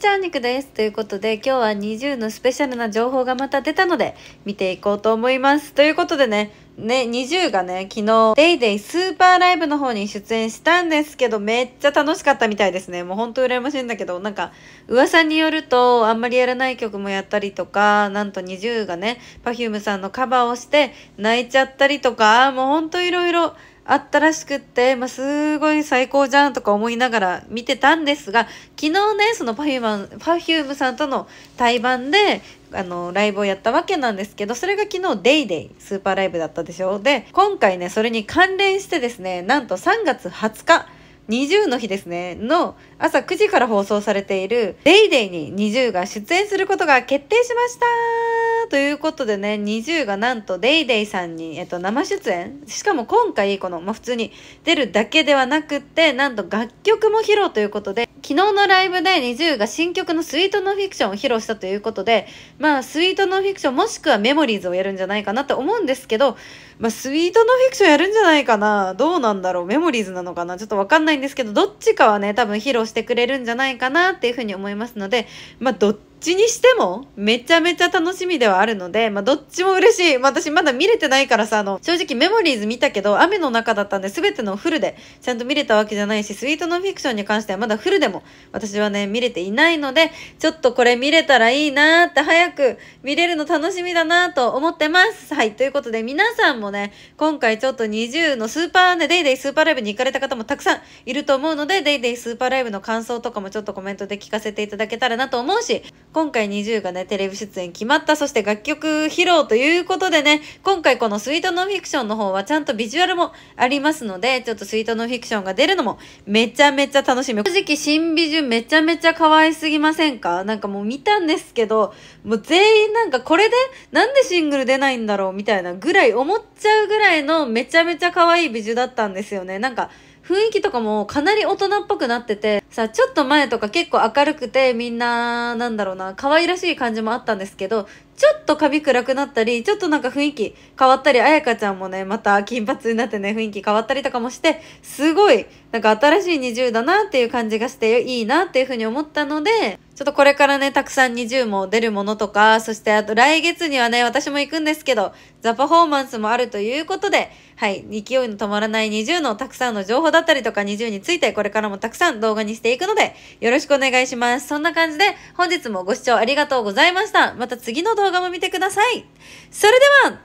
チャンニクです。ということで、今日は NiziU のスペシャルな情報がまた出たので、見ていこうと思います。ということでね、ね、NiziU がね、昨日、デイデイスーパーライブの方に出演したんですけど、めっちゃ楽しかったみたいですね。もうほんと羨ましいんだけど、なんか、噂によると、あんまりやらない曲もやったりとか、なんと NiziU がね、Perfume さんのカバーをして、泣いちゃったりとか、もうほんといろいろ、あったらしくって、まあ、すごい最高じゃんとか思いながら見てたんですが、昨日ね、そのパフューム、m e さんとの対バンで、あの、ライブをやったわけなんですけど、それが昨日デイデイスーパーライブだったでしょう。で、今回ね、それに関連してですね、なんと3月20日、20の日ですね、の朝9時から放送されているデイデイに20が出演することが決定しましたということでね、20がなんとデイデイさんに、えっと、生出演しかも今回、この、まあ、普通に出るだけではなくって、なんと楽曲も披露ということで、昨日のライブで NiziU が新曲のスイートノンフィクションを披露したということで、まあ、スイートノンフィクションもしくはメモリーズをやるんじゃないかなと思うんですけど、まあ、スイートノンフィクションやるんじゃないかなどうなんだろうメモリーズなのかなちょっとわかんないんですけど、どっちかはね、多分披露してくれるんじゃないかなっていうふうに思いますので、まあ、どっちちにしてもめちゃめちゃ楽しみではあるので、まあ、どっちも嬉しい。私まだ見れてないからさ、あの、正直メモリーズ見たけど、雨の中だったんで全てのフルでちゃんと見れたわけじゃないし、スイートノンフィクションに関してはまだフルでも私はね、見れていないので、ちょっとこれ見れたらいいなーって早く見れるの楽しみだなーと思ってます。はい。ということで皆さんもね、今回ちょっと20のスーパーね、デイデイスーパーライブに行かれた方もたくさんいると思うので、デイデイスーパーライブの感想とかもちょっとコメントで聞かせていただけたらなと思うし、今回 NiziU がね、テレビ出演決まった、そして楽曲披露ということでね、今回このスイートノンフィクションの方はちゃんとビジュアルもありますので、ちょっとスイートノンフィクションが出るのもめちゃめちゃ楽しみ。正直新ビジュめちゃめちゃ可愛すぎませんかなんかもう見たんですけど、もう全員なんかこれでなんでシングル出ないんだろうみたいなぐらい思っちゃうぐらいのめちゃめちゃ可愛い美女だったんですよね。なんか雰囲気とかもかなり大人っぽくなってて、さ、あ、ちょっと前とか結構明るくて、みんな、なんだろうな、可愛らしい感じもあったんですけど、ちょっと髪暗くなったり、ちょっとなんか雰囲気変わったり、あやかちゃんもね、また金髪になってね、雰囲気変わったりとかもして、すごい、なんか新しい20だなっていう感じがして、いいなっていうふうに思ったので、ちょっとこれからね、たくさん20も出るものとか、そしてあと来月にはね、私も行くんですけど、ザ・パフォーマンスもあるということで、はい、勢いの止まらない20のたくさんの情報だったりとか、20についてこれからもたくさん動画にしてしていくので、よろしくお願いします。そんな感じで、本日もご視聴ありがとうございました。また次の動画も見てください。それでは、